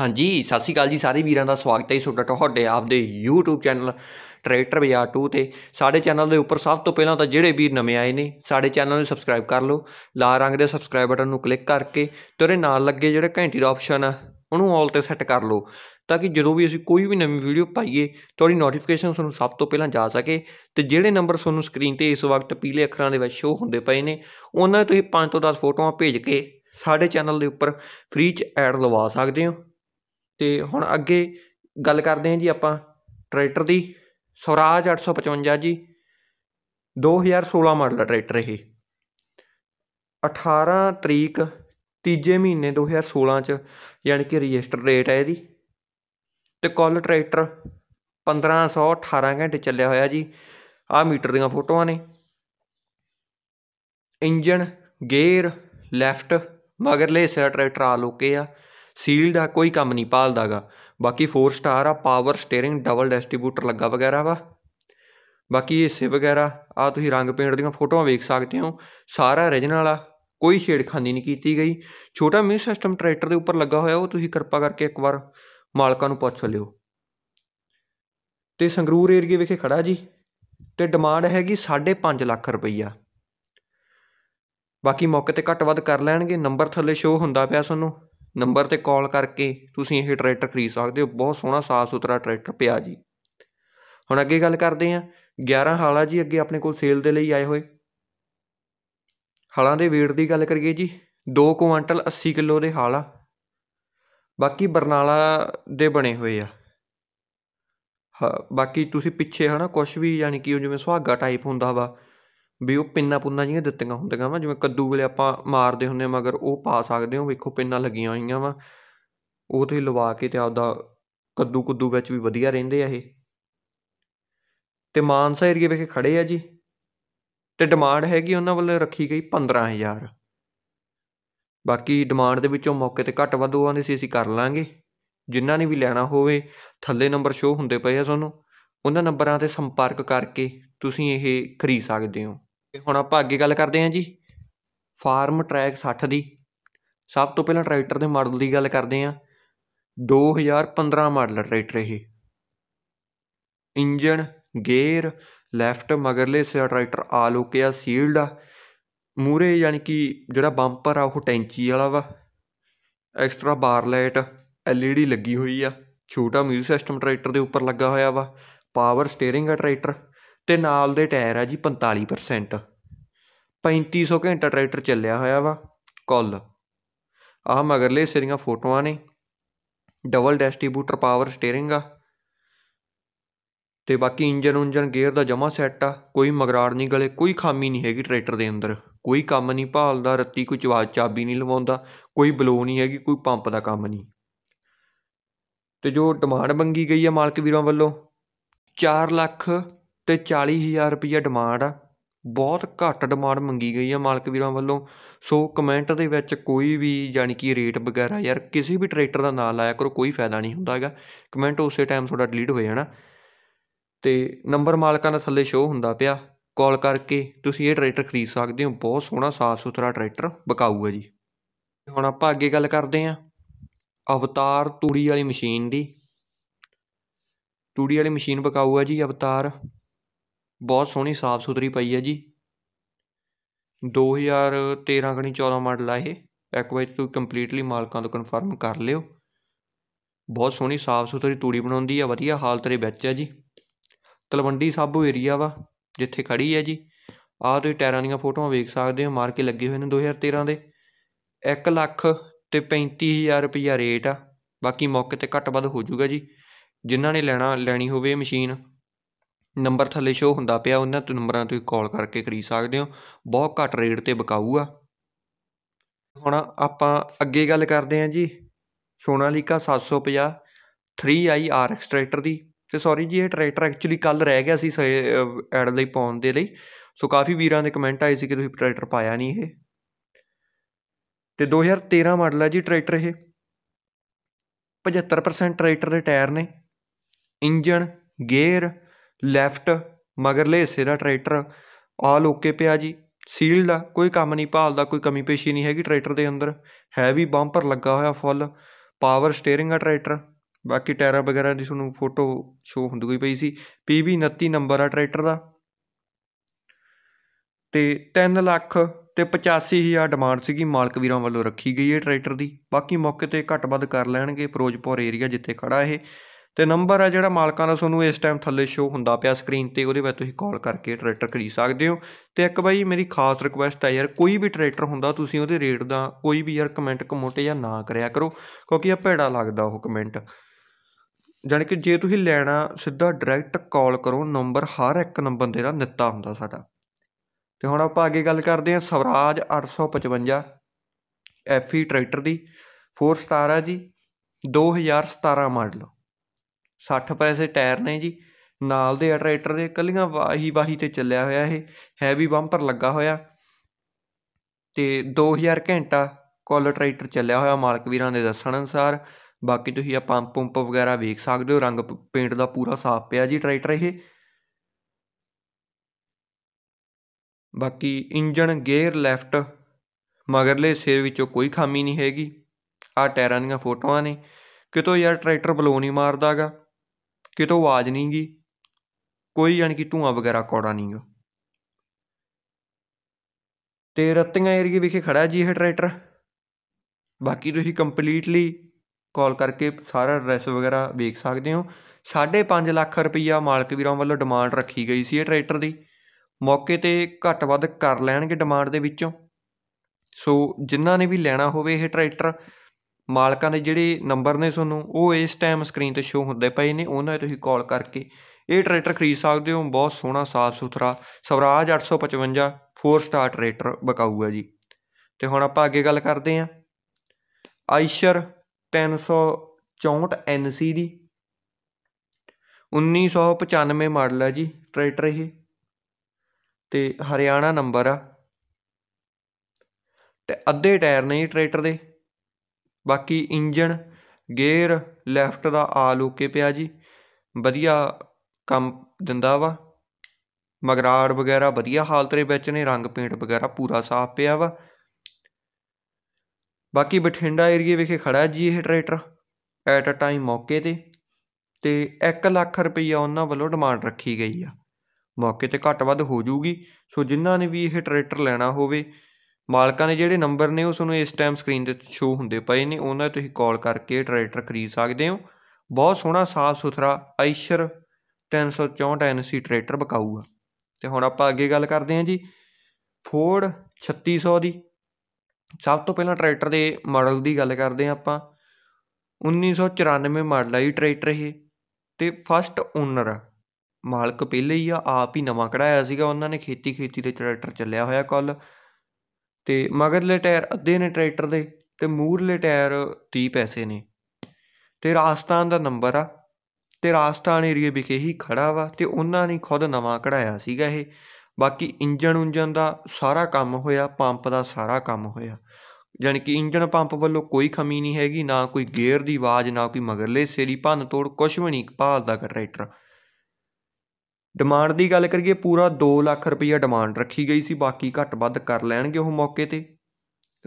ਹਾਂਜੀ ਸਤਿ ਸ਼੍ਰੀ ਅਕਾਲ ਜੀ ਸਾਰੇ ਵੀਰਾਂ ਦਾ ਸਵਾਗਤ ਹੈ ਤੁਹਾਡਾ ਤੁਹਾਡੇ ਆਪਦੇ YouTube ਚੈਨਲ ਟਰੈਕਟਰ ਬਾਜ਼ਾਰ 2 ਤੇ ਸਾਡੇ ਚੈਨਲ ਦੇ ਉੱਪਰ ਸਭ ਤੋਂ ਪਹਿਲਾਂ ਤਾਂ ਜਿਹੜੇ ਵੀਰ ਨਵੇਂ ਆਏ ਨੇ ਸਾਡੇ ਚੈਨਲ ਨੂੰ ਸਬਸਕ੍ਰਾਈਬ ਕਰ ਲਓ ਲਾਲ ਰੰਗ ਦੇ ਸਬਸਕ੍ਰਾਈਬ ਬਟਨ ਨੂੰ ਕਲਿੱਕ ਕਰਕੇ ਤੇ ਉਹਦੇ ਨਾਲ ਲੱਗੇ ਜਿਹੜਾ ਘੰਟੀ ਦਾ ਆਪਸ਼ਨ ਆ ਉਹਨੂੰ ਆਲ ਤੇ ਸੈੱਟ ਕਰ ਲਓ ਤਾਂ ਕਿ ਜਦੋਂ ਵੀ ਅਸੀਂ ਕੋਈ ਵੀ ਨਵੀਂ ਵੀਡੀਓ ਪਾਈਏ ਤੁਹਾਡੀ ਨੋਟੀਫਿਕੇਸ਼ਨ ਤੁਹਾਨੂੰ ਸਭ ਤੋਂ ਪਹਿਲਾਂ ਜਾ ਸਕੇ ਤੇ ਜਿਹੜੇ ਨੰਬਰ ਤੁਹਾਨੂੰ ਸਕਰੀਨ ਤੇ ਇਸ ਵਕਤ ਪੀਲੇ ਅੱਖਰਾਂ ਦੇ ਵਿੱਚ ਸ਼ੋ ਹੁੰਦੇ ਪਏ ਨੇ ਉਹਨਾਂ 'ਤੇ ਤੁਸੀਂ 5 ਤੋਂ 10 ਫੋਟੋਆਂ ਭੇਜ ਕੇ ਸਾਡੇ ਚੈਨਲ ਦੇ ਉੱਪਰ ਫ੍ਰੀ 'ਚ ਐਡ ਲਵਾ ਸਕਦੇ ਹੋ ਤੇ ਹੁਣ ਅੱਗੇ ਗੱਲ ਕਰਦੇ ਹਾਂ ਜੀ ਆਪਾਂ ਟਰੈਕਟਰ ਦੀ ਸਵਰਾਜ 855 ਜੀ 2016 ਮਾਡਲ ਟਰੈਕਟਰ ਇਹ 18 ਤਰੀਕ ਤੀਜੇ ਮਹੀਨੇ 2016 'ਚ ਯਾਨੀ ਕਿ ਰਜਿਸਟਰ ਡੇਟ ਹੈ ਇਹਦੀ ਤੇ ਕੁੱਲ ਟਰੈਕਟਰ 1518 ਘੰਟੇ ਚੱਲਿਆ ਹੋਇਆ ਜੀ ਆਹ ਮੀਟਰ ਦੀਆਂ ਫੋਟੋਆਂ ਨੇ ਇੰਜਨ ਗੇਅਰ ਲੈਫਟ ਮਗਰਲੇ ਹਿੱਸੇ ਟਰੈਕਟਰ ਆ ਲੋਕੇ ਆ ਸੀਲਡ ਆ ਕੋਈ ਕੰਮ ਨਹੀਂ ਪਾਲਦਾਗਾ ਬਾਕੀ 4 ਸਟਾਰ ਆ ਪਾਵਰ ਸਟੀering ਡਬਲ ਡਿਸਟ੍ਰੀਬਿਊਟਰ ਲੱਗਾ ਵਗੈਰਾ ਵਾ ਬਾਕੀ ਸੇ ਵਗੈਰਾ ਆ ਤੁਸੀਂ ਰੰਗ ਪੇਂਟ ਦੀਆਂ ਫੋਟੋਆਂ ਵੇਖ ਸਕਦੇ ਹੋ ਸਾਰਾ origignal ਆ ਕੋਈ ਛੇੜਖਾਨੀ ਨਹੀਂ ਕੀਤੀ ਗਈ ਛੋਟਾ ਮਿਊ ਸਿਸਟਮ ਟਰੈਕਟਰ ਦੇ ਉੱਪਰ ਲੱਗਾ ਹੋਇਆ ਉਹ ਤੁਸੀਂ ਕਿਰਪਾ ਕਰਕੇ ਇੱਕ ਵਾਰ ਮਾਲਕਾਂ ਨੂੰ ਪੁੱਛ ਲਿਓ ਤੇ ਸੰਗਰੂਰ ਏਰੀਆ ਵਿਖੇ ਖੜਾ ਜੀ ਤੇ ਡਿਮਾਂਡ ਹੈਗੀ 5.5 ਲੱਖ ਰੁਪਈਆ ਬਾਕੀ ਮੌਕੇ ਤੇ ਘੱਟ ਵੱਧ ਕਰ ਲੈਣਗੇ ਨੰਬਰ ਥੱਲੇ ਸ਼ੋ ਹੁੰਦਾ ਪਿਆ ਤੁਹਾਨੂੰ ਨੰਬਰ ਤੇ ਕਾਲ ਕਰਕੇ ਤੁਸੀਂ ਇਹ ਟਰੈਕਟਰ ਖਰੀਦ ਸਕਦੇ ਹੋ ਬਹੁਤ ਸੋਹਣਾ ਸਾਫ ਸੁਥਰਾ ਟਰੈਕਟਰ ਪਿਆ ਜੀ ਹੁਣ ਅੱਗੇ ਗੱਲ ਕਰਦੇ ਆ 11 ਹਾਲਾ ਜੀ ਅੱਗੇ ਆਪਣੇ ਕੋਲ ਸੇਲ ਦੇ ਲਈ ਆਏ ਹੋਏ ਹਾਲਾਂ ਦੇ weight ਦੀ ਗੱਲ ਕਰੀਏ ਜੀ 2 ਕੁਇੰਟਲ 80 ਕਿਲੋ ਦੇ ਹਾਲਾ ਬਾਕੀ ਬਰਨਾਲਾ ਦੇ ਬਣੇ ਹੋਏ ਆ ਹਾਂ ਬਾਕੀ ਤੁਸੀਂ ਪਿੱਛੇ ਹਨਾ ਕੁਝ ਵੀ ਯਾਨੀ ਕਿ ਜਿਵੇਂ ਸੁਹਾਗਾ ਟਾਈਪ ਹੁੰਦਾ ਵਾ ਵੀ ਉਹ ਪਿੰਨਾ ਪੁੰਨਾ ਜਿਹੀਆਂ ਦਿੱਤੀਆਂ ਹੁੰਦੀਆਂ ਵਾ ਜਿਵੇਂ ਕੱਦੂ ਵੇਲੇ ਆਪਾਂ ਮਾਰਦੇ ਹੁੰਦੇ ਮਗਰ ਉਹ ਪਾ ਸਕਦੇ ਹੋ ਵੇਖੋ ਪਿੰਨਾ ਲੱਗੀਆਂ ਹੋਈਆਂ ਵਾ ਉਹ ਤੇ ਲਵਾ ਕੇ ਤੇ ਆਪਦਾ ਕੱਦੂ ਕੁੱਦੂ ਵਿੱਚ ਵੀ ਵਧੀਆ ਰਹਿੰਦੇ ਆ ਇਹ ਤੇ ਮਾਨਸਾ ਏਰੀਆ ਵਿਖੇ ਖੜੇ ਆ ਜੀ ਤੇ ਡਿਮਾਂਡ ਹੈਗੀ ਉਹਨਾਂ ਵੱਲ ਰੱਖੀ ਗਈ 15000 ਬਾਕੀ ਡਿਮਾਂਡ ਦੇ ਵਿੱਚੋਂ ਮੌਕੇ ਤੇ ਘੱਟ ਵੱਧ ਉਹਾਂ ਦੇ ਸੀ ਅਸੀਂ ਕਰ ਲਾਂਗੇ ਜਿਨ੍ਹਾਂ ਨੇ ਵੀ ਲੈਣਾ ਹੋਵੇ ਥੱਲੇ ਨੰਬਰ ਸ਼ੋ ਹੁੰਦੇ ਪਏ ਆ ਤੁਹਾਨੂੰ ਉਹਨਾਂ ਨੰਬਰਾਂ ਤੇ ਸੰਪਰਕ ਕਰਕੇ ਤੁਸੀਂ ਇਹ ਖਰੀਦ ਸਕਦੇ ਹੋ ਤੇ ਹੁਣ ਆਪਾਂ ਅੱਗੇ ਗੱਲ ਕਰਦੇ ਹਾਂ ਜੀ ਫਾਰਮ ਟਰੈਕ 60 ਦੀ ਸਭ ਤੋਂ ਪਹਿਲਾਂ ਟਰੈਕਟਰ ਦੇ ਮਾਡਲ ਦੀ ਗੱਲ ਕਰਦੇ ਹਾਂ 2015 ਮਾਡਲ ਟਰੈਕਟਰ ਇਹ ਇੰਜਨ ਗੇਅਰ ਲੈਫਟ ਮਗਰਲੇ ਸਿਰ ਟਰੈਕਟਰ ਆਲੋਕਿਆ ਸੀਲਡ ਆ ਮੂਰੇ ਯਾਨੀ ਕਿ ਜਿਹੜਾ ਬੰਪਰ ਆ ਉਹ ਟੈਂਚੀ ਵਾਲਾ ਵਾ ਐਕਸਟਰਾ ਬਾਰ ਲਾਈਟ ਐਲਈਡੀ ਲੱਗੀ ਹੋਈ ਆ ਛੋਟਾ ਮਿਊਜ਼ਿਕ ਸਿਸਟਮ ਟਰੈਕਟਰ ਦੇ ਉੱਪਰ ਲੱਗਾ ਹੋਇਆ ਵਾ ਪਾਵਰ ਸਟੀering ਆ ਟਰੈਕਟਰ ਤੇ ਨਾਲ ਦੇ ਟਾਇਰ ਆ ਜੀ 45% 3500 ਘੰਟਾ ਟਰੈਕਟਰ ਚੱਲਿਆ ਹੋਇਆ ਵਾ ਕੁੱਲ ਆਹ ਮਗਰਲੇ ਸਿਰੀਆਂ ਫੋਟੋਆਂ ਨੇ ਡਬਲ ਡਿਸਟ੍ਰੀਬਿਊਟਰ ਪਾਵਰ ਸਟੀਅਰਿੰਗ ਆ ਤੇ ਬਾਕੀ ਇੰਜਨ ਉਂਜਨ ਗੇਅਰ ਦਾ ਜਮਾ ਸੈੱਟ ਆ ਕੋਈ ਮਗਰਾੜ ਨਹੀਂ ਗਲੇ ਕੋਈ ਖਾਮੀ ਨਹੀਂ ਹੈਗੀ ਟਰੈਕਟਰ ਦੇ ਅੰਦਰ ਕੋਈ ਕੰਮ ਨਹੀਂ ਭਾਲਦਾ ਰੱਤੀ ਕੋਈ ਚਵਾਜ ਚਾਬੀ ਨਹੀਂ ਲਵਾਉਂਦਾ ਕੋਈ ਬਲੋ ਨਹੀਂ ਹੈਗੀ ਕੋਈ ਪੰਪ ਦਾ ਕੰਮ ਨਹੀਂ ਤੇ ਜੋ ਡਿਮਾਂਡ ਮੰਗੀ ਗਈ ਹੈ ਮਾਲਕ ਵੀਰਾਂ ਵੱਲੋਂ 4 ਲੱਖ ਅਤੇ ਚਾਲੀ ਹਜ਼ਾਰ ਰੁਪਈਆ ਡਿਮਾਂਡ ਆ ਬਹੁਤ ਘੱਟ ਡਿਮਾਂਡ ਮੰਗੀ ਗਈ ਆ ਮਾਲਕ ਵੀਰਾਂ ਵੱਲੋਂ ਸੋ ਕਮੈਂਟ ਦੇ ਵਿੱਚ ਕੋਈ ਵੀ ਯਾਨੀ ਕਿ ਰੇਟ ਵਗੈਰਾ ਯਾਰ ਕਿਸੇ ਵੀ ਟਰੈਕਟਰ ਦਾ ਨਾਂ ਲਾਇਆ ਕਰੋ ਕੋਈ ਫਾਇਦਾ ਨਹੀਂ ਹੁੰਦਾ ਹੈਗਾ ਕਮੈਂਟ ਉਸੇ ਟਾਈਮ ਤੁਹਾਡਾ ਡਿਲੀਟ ਹੋ ਜਾਣਾ ਤੇ ਨੰਬਰ ਮਾਲਕਾਂ ਦਾ ਥੱਲੇ ਸ਼ੋ ਹੁੰਦਾ ਪਿਆ ਕਾਲ ਕਰਕੇ ਤੁਸੀਂ ਇਹ ਟਰੈਕਟਰ ਖਰੀਦ ਸਕਦੇ ਹੋ ਬਹੁਤ ਸੋਹਣਾ ਸਾਫ ਸੁਥਰਾ ਟਰੈਕਟਰ ਬਕਾਊ ਹੈ ਜੀ ਹੁਣ ਆਪਾਂ ਅੱਗੇ ਗੱਲ ਕਰਦੇ ਹਾਂ ਅਵਤਾਰ ਤੂੜੀ ਵਾਲੀ ਮਸ਼ੀਨ ਦੀ ਤੂੜੀ ਵਾਲੀ ਮਸ਼ੀਨ ਬਕਾਊ ਹੈ ਜੀ ਅਵਤਾਰ ਬਹੁਤ ਸੋਹਣੀ ਸਾਫ ਸੁਥਰੀ ਪਈ ਹੈ ਜੀ 2013 ਕਣੀ 14 ਮਾਡਲ ਆ ਇਹ ਇੱਕ ਵਾਰੀ ਤੁਸੀਂ ਕੰਪਲੀਟਲੀ ਮਾਲਕਾਂ ਤੋਂ ਕਨਫਰਮ ਕਰ ਲਿਓ ਬਹੁਤ ਸੋਹਣੀ ਸਾਫ ਸੁਥਰੀ ਤੂੜੀ ਬਣਾਉਂਦੀ ਆ ਵਧੀਆ ਹਾਲਤ ਰੇ ਵਿੱਚ ਹੈ ਜੀ ਤਲਵੰਡੀ ਸਾਬੋ ਏਰੀਆ ਵਾ ਜਿੱਥੇ ਖੜੀ ਹੈ ਜੀ ਆਹ ਤੁਸੀਂ ਟਾਇਰਾਂ ਦੀਆਂ ਫੋਟੋਆਂ ਵੇਖ ਸਕਦੇ ਹੋ ਕੇ ਲੱਗੇ ਹੋਏ ਨੇ 2013 ਦੇ 1 ਲੱਖ ਤੇ 35000 ਰੁਪਇਆ ਰੇਟ ਆ ਬਾਕੀ ਮੌਕੇ ਤੇ ਘੱਟ ਵੱਧ ਹੋ ਜਾਊਗਾ ਜੀ ਜਿਨ੍ਹਾਂ ਨੇ ਲੈਣਾ ਲੈਣੀ ਹੋਵੇ ਮਸ਼ੀਨ ਨੰਬਰ ਥੱਲੇ ਸ਼ੋ ਹੁੰਦਾ ਪਿਆ ਉਹਨਾਂ ਤੋਂ ਨੰਬਰਾਂ ਤੋਂ ਕਾਲ ਕਰਕੇ ਖਰੀਦ ਸਕਦੇ ਹੋ ਬਹੁਤ ਘੱਟ ਰੇਟ ਤੇ ਬਕਾਊ ਆ ਹੁਣ ਆਪਾਂ ਅੱਗੇ ਗੱਲ ਕਰਦੇ ਹਾਂ ਜੀ ਸੋਨਾਲੀਕਾ 750 3i RX ਟਰੈਕਟਰ ਦੀ ਤੇ ਸੌਰੀ ਜੀ ਇਹ ਟਰੈਕਟਰ ਐਕਚੁਅਲੀ ਕੱਲ ਰਹਿ ਗਿਆ ਸੀ ਐਡ ਲਈ ਪਾਉਣ ਦੇ ਲਈ ਸੋ ਕਾਫੀ ਵੀਰਾਂ ਦੇ ਕਮੈਂਟ ਆਏ ਸੀ ਕਿ ਤੁਸੀਂ ਟਰੈਕਟਰ ਪਾਇਆ ਨਹੀਂ ਇਹ ਤੇ 2013 ਮਾਡਲ ਹੈ ਜੀ ਟਰੈਕਟਰ ਇਹ 75% ਟਰੈਕਟਰ ਦੇ ਟਾਇਰ ਨੇ ਇੰਜਨ ਗੇਅਰ ਲੈਫਟ ਮਗਰਲੇ ਹਿੱਸੇ ਦਾ ਟਰੈਕਟਰ ਆਲ ਓਕੇ ਪਿਆ ਜੀ ਸੀਲਡ ਆ ਕੋਈ ਕੰਮ ਨਹੀਂ ਭਾਲ ਦਾ ਕੋਈ ਕਮੀ ਪੇਸ਼ੀ ਨਹੀਂ ਹੈਗੀ ਟਰੈਕਟਰ ਦੇ ਅੰਦਰ ਹੈਵੀ ਬੰਪਰ ਲੱਗਾ ਹੋਇਆ ਫੁੱਲ ਪਾਵਰ ਸਟੀering ਆ ਟਰੈਕਟਰ ਬਾਕੀ ਟਾਇਰਾਂ ਵਗੈਰਾ ਦੀ ਤੁਹਾਨੂੰ ਫੋਟੋ ਸ਼ੋ ਹੁੰਦੀ ਗਈ ਪਈ ਸੀ ਪੀਬੀ 29 ਨੰਬਰ ਆ ਟਰੈਕਟਰ ਦਾ ਤੇ 3 ਲੱਖ ਤੇ 85000 ਡਿਮਾਂਡ ਸੀਗੀ ਮਾਲਕ ਵੀਰਾਂ ਵੱਲੋਂ ਰੱਖੀ ਗਈ ਹੈ ਟਰੈਕਟਰ ਦੀ ਬਾਕੀ ਮੌਕੇ ਤੇ ਘੱਟ-ਵੱਧ ਕਰ ਲੈਣਗੇ ਫਿਰੋਜ਼ਪੁਰ ਏਰੀਆ ਜਿੱਥੇ ਖੜਾ ਇਹ ਤੇ ਨੰਬਰ ਆ ਜਿਹੜਾ ਮਾਲਕਾਂ ਦਾ ਤੁਹਾਨੂੰ ਇਸ ਟਾਈਮ ਥੱਲੇ ਸ਼ੋ ਹੁੰਦਾ ਪਿਆ ਸਕਰੀਨ ਤੇ ਉਹਦੇ ਵਿੱਚ ਤੁਸੀਂ ਕਾਲ ਕਰਕੇ ਟਰੈਕਟਰ ਖਰੀਦ ਸਕਦੇ ਹੋ ਤੇ ਇੱਕ ਬਾਈ ਮੇਰੀ ਖਾਸ ਰਿਕੁਐਸਟ ਹੈ ਯਾਰ ਕੋਈ ਵੀ ਟਰੈਕਟਰ ਹੁੰਦਾ ਤੁਸੀਂ ਉਹਦੇ ਰੇਟ ਦਾ ਕੋਈ ਵੀ ਯਾਰ ਕਮੈਂਟ ਕਮੋਟੇ ਜਾਂ ਨਾ ਕਰਿਆ ਕਰੋ ਕਿਉਂਕਿ ਇਹ ਭੈੜਾ ਲੱਗਦਾ ਉਹ ਕਮੈਂਟ ਜਾਨੀ ਕਿ ਜੇ ਤੁਸੀਂ ਲੈਣਾ ਸਿੱਧਾ ਡਾਇਰੈਕਟ ਕਾਲ ਕਰੋ ਨੰਬਰ ਹਰ ਇੱਕ ਨੰਬਰ ਦੇ ਦਾ ਦਿੱਤਾ ਹੁੰਦਾ ਸਾਡਾ ਤੇ ਹੁਣ ਆਪਾਂ ਅੱਗੇ ਗੱਲ ਕਰਦੇ ਹਾਂ ਸਵਰਾਜ 855 ਐਫਈ ਟਰੈਕਟਰ ਦੀ 4 ਸਟਾਰ ਆ ਜੀ 2017 ਮਾਡਲ 60 ਪੈਸੇ ਟਾਇਰ ਨੇ ਜੀ ਨਾਲ ਦੇ ਟਰੈਕਟਰ ਦੇ ਇਕੱਲੀਆਂ ਵਾਹੀ ਵਾਹੀ ਤੇ ਚੱਲਿਆ ਹੋਇਆ ਇਹ ਹੈਵੀ ਬੰਪਰ ਲੱਗਾ ਹੋਇਆ ਤੇ 2000 ਘੰਟਾ ਕੋਲ ਟਰੈਕਟਰ ਚੱਲਿਆ ਹੋਇਆ ਮਾਲਕ ਵੀਰਾਂ ਦੇ ਦੱਸਣ ਅਨਸਾਰ ਬਾਕੀ ਤੁਸੀਂ ਆ ਪੰਪ ਪੰਪ ਵਗੈਰਾ ਵੇਖ ਸਕਦੇ ਹੋ ਰੰਗ ਪੇਂਟ ਦਾ ਪੂਰਾ ਸਾਫ਼ ਪਿਆ ਜੀ ਟਰੈਕਟਰ ਇਹ ਬਾਕੀ ਇੰਜਨ ਗੇਅਰ ਲੈਫਟ ਮਗਰਲੇ ਸਿਰ ਵਿੱਚੋਂ ਕੋਈ ਖਾਮੀ ਨਹੀਂ ਹੈਗੀ ਆ ਟਾਇਰਾਂ ਦੀਆਂ ਫੋਟੋਆਂ ਨੇ ਕਿਤੋਂ ਯਾਰ ਟਰੈਕਟਰ ਬਲੋ ਨਹੀਂ ਮਾਰਦਾਗਾ ਕਿਤੋਂ ਆਵਾਜ਼ ਨਹੀਂ ਗਈ ਕੋਈ ਯਾਨੀ ਕਿ ਧੂਆਂ ਵਗੈਰਾ ਕੌੜਾ ਨਹੀਂ ਗਾ ਤੇ ਰਤੀਆਂ ਏਰੀਏ ਵਿਖੇ ਖੜਾ ਜੀ ਇਹ ਟਰੈਕਟਰ ਬਾਕੀ ਤੁਸੀਂ ਕੰਪਲੀਟਲੀ ਕਾਲ ਕਰਕੇ ਸਾਰਾ ਐਡਰੈਸ ਵਗੈਰਾ ਵੇਖ ਸਕਦੇ ਹੋ 5.5 ਲੱਖ ਰੁਪਈਆ ਮਾਲਕ ਵੀਰਾਂ ਵੱਲੋਂ ਡਿਮਾਂਡ ਰੱਖੀ ਗਈ ਸੀ ਇਹ ਟਰੈਕਟਰ ਦੀ ਮੌਕੇ ਤੇ ਘੱਟ ਵੱਧ ਕਰ ਲੈਣਗੇ ਡਿਮਾਂਡ ਦੇ ਵਿੱਚੋਂ ਸੋ ਜਿਨ੍ਹਾਂ ਨੇ ਵੀ ਲੈਣਾ ਹੋਵੇ ਇਹ ਟਰੈਕਟਰ ਮਾਲਕਾਂ ਦੇ ਜਿਹੜੇ ਨੰਬਰ ਨੇ ਤੁਹਾਨੂੰ ਉਹ ਇਸ ਟਾਈਮ ਸਕਰੀਨ ਤੇ ਸ਼ੋ ਹੁੰਦੇ ਪਏ ਨੇ ਉਹਨਾਂ ਤੇ ਤੁਸੀਂ ਕਾਲ ਕਰਕੇ ਇਹ ਟਰੈਕਟਰ ਖਰੀਦ ਸਕਦੇ ਹੋ ਬਹੁਤ ਸੋਹਣਾ ਸਾਫ ਸੁਥਰਾ ਸਵਰਾਜ 855 4 ਸਟਾਰ ਟਰੈਕਟਰ ਬਕਾਊ ਹੈ ਜੀ ਤੇ ਹੁਣ ਆਪਾਂ ਅੱਗੇ ਗੱਲ ਕਰਦੇ ਆਂ ਆਇਸ਼ਰ 364 NC ਦੀ 1995 ਮਾਡਲ ਹੈ ਜੀ ਟਰੈਕਟਰ ਇਹ ਤੇ ਹਰਿਆਣਾ ਨੰਬਰ ਆ ਤੇ ਅੱਧੇ ਟਾਇਰ ਨੇ ਜੀ ਟਰੈਕਟਰ ਦੇ ਬਾਕੀ ਇੰਜਣ ਗੇਅਰ ਲੈਫਟ ਦਾ ਆਲ ਓਕੇ ਪਿਆ ਜੀ ਵਧੀਆ ਕੰਮ ਦਿੰਦਾ ਵਾ ਮਗਰਾੜ ਵਗੈਰਾ ਵਧੀਆ ਹਾਲਤ ਰੇ ਵਿੱਚ ਨੇ ਰੰਗ ਪੇਂਟ ਵਗੈਰਾ ਪੂਰਾ ਸਾਫ਼ ਪਿਆ ਵਾ ਬਾਕੀ ਬਠਿੰਡਾ ਏਰੀਆ ਵਿਖੇ ਖੜਾ ਜੀ ਇਹ ਟਰੈਕਟਰ ਐਟ ਅ ਟਾਈਮ ਮੌਕੇ ਤੇ ਤੇ 1 ਲੱਖ ਰੁਪਈਆ ਉਹਨਾਂ ਵੱਲੋਂ ਡਿਮਾਂਡ ਰੱਖੀ ਗਈ ਆ ਮੌਕੇ ਤੇ ਘੱਟ ਵੱਧ ਹੋ ਜੂਗੀ ਸੋ ਜਿਨ੍ਹਾਂ ਨੇ ਵੀ ਇਹ ਟਰੈਕਟਰ ਲੈਣਾ ਹੋਵੇ ਮਾਲਕਾਂ ਦੇ ਜਿਹੜੇ ਨੰਬਰ ਨੇ ਉਹ ਤੁਹਾਨੂੰ ਇਸ ਟਾਈਮ ਸਕਰੀਨ ਤੇ ਸ਼ੋ ਹੁੰਦੇ ਪਏ ਨੇ ਉਹਨਾਂ ਤੁਸੀਂ ਕਾਲ ਕਰਕੇ ਟਰੈਕਟਰ ਖਰੀਦ ਸਕਦੇ ਹੋ ਬਹੁਤ ਸੋਹਣਾ ਸਾਫ ਸੁਥਰਾ ਆਇਸ਼ਰ 364 NC ਟਰੈਕਟਰ ਬਕਾਊਗਾ ਤੇ ਹੁਣ ਆਪਾਂ ਅੱਗੇ ਗੱਲ ਕਰਦੇ ਹਾਂ ਜੀ ਫੋਰਡ 3600 ਦੀ ਸਭ ਤੋਂ ਪਹਿਲਾਂ ਟਰੈਕਟਰ ਦੇ ਮਾਡਲ ਦੀ ਗੱਲ ਕਰਦੇ ਹਾਂ ਆਪਾਂ 1994 ਮਾਡਲ ਆ ਟਰੈਕਟਰ ਇਹ ਤੇ ਫਸਟ ਓਨਰ ਮਾਲਕ ਪਹਿਲੇ ਹੀ ਆ ਆਪ ਹੀ ਨਵਾਂ ਕਢਾਇਆ ਸੀਗਾ ਉਹਨਾਂ ਨੇ ਖੇਤੀ ਖੇਤੀ ਦੇ ਟਰੈਕਟਰ ਚੱਲਿਆ ਹੋਇਆ ਕੱਲ ਤੇ ਮਗਰਲੇ ਟਾਇਰ ਅੱਧੇ ਨੇ ਟਰੈਕਟਰ ਦੇ ਤੇ ਮੂਹਰਲੇ ਟਾਇਰ 30 ਪੈਸੇ ਨੇ ਤੇ ਰਾਜਸਥਾਨ ਦਾ ਨੰਬਰ ਆ ਤੇ ਰਾਜਸਥਾਨ ਏਰੀਏ ਵਿਖੇ ਹੀ ਖੜਾ ਵਾ ਤੇ ਉਹਨਾਂ ਨੇ ਖੁਦ ਨਵਾਂ ਕਢਾਇਆ ਸੀਗਾ ਇਹ ਬਾਕੀ ਇੰਜਣ ਉੰਜਨ ਦਾ ਸਾਰਾ ਕੰਮ ਹੋਇਆ ਪੰਪ ਦਾ ਸਾਰਾ ਕੰਮ ਹੋਇਆ ਜਾਣੀ ਕਿ ਇੰਜਣ ਪੰਪ ਵੱਲੋਂ ਕੋਈ ਖਮੀ ਨਹੀਂ ਹੈਗੀ ਨਾ ਕੋਈ ਗੇਅਰ ਦੀ ਆਵਾਜ਼ ਨਾ ਕੋਈ ਮਗਰਲੇ ਸੇਰੀ ਭੰਨ ਤੋੜ ਕੁਛ ਵੀ ਨਹੀਂ ਭਾਲਦਾ ਟਰੈਕਟਰ ਡਿਮਾਂਡ ਦੀ ਗੱਲ ਕਰੀਏ ਪੂਰਾ 2 ਲੱਖ ਰੁਪਇਆ ਡਿਮਾਂਡ ਰੱਖੀ ਗਈ ਸੀ ਬਾਕੀ ਘੱਟ ਵੱਧ ਕਰ ਲੈਣਗੇ ਉਹ ਮੌਕੇ ਤੇ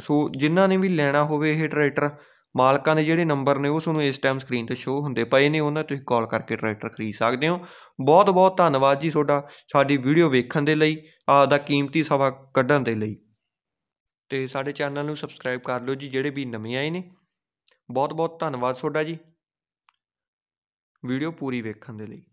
ਸੋ ਜਿਨ੍ਹਾਂ ਨੇ ਵੀ ਲੈਣਾ ਹੋਵੇ ਇਹ ਟਰੈਕਟਰ ਮਾਲਕਾਂ ਦੇ ਜਿਹੜੇ ਨੰਬਰ ਨੇ ਉਹ ਤੁਹਾਨੂੰ ਇਸ ਟਾਈਮ ਸਕਰੀਨ ਤੇ ਸ਼ੋ ਹੁੰਦੇ ਪਏ ਨੇ ਉਹਨਾਂ ਤੁਸੀਂ ਕਾਲ ਕਰਕੇ ਟਰੈਕਟਰ ਖਰੀਦ ਸਕਦੇ ਹੋ ਬਹੁਤ ਬਹੁਤ ਧੰਨਵਾਦ ਜੀ ਤੁਹਾਡਾ ਸਾਡੀ ਵੀਡੀਓ ਵੇਖਣ ਦੇ ਲਈ ਆਪਦਾ ਕੀਮਤੀ ਸਮਾਂ ਕੱਢਣ ਦੇ ਲਈ ਤੇ ਸਾਡੇ ਚੈਨਲ ਨੂੰ ਸਬਸਕ੍ਰਾਈਬ ਕਰ ਲਓ ਜੀ ਜਿਹੜੇ ਵੀ ਨਵੇਂ ਆਏ ਨੇ ਬਹੁਤ ਬਹੁਤ ਧੰਨਵਾਦ ਤੁਹਾਡਾ ਜੀ ਵੀਡੀਓ ਪੂਰੀ ਵੇਖਣ ਦੇ ਲਈ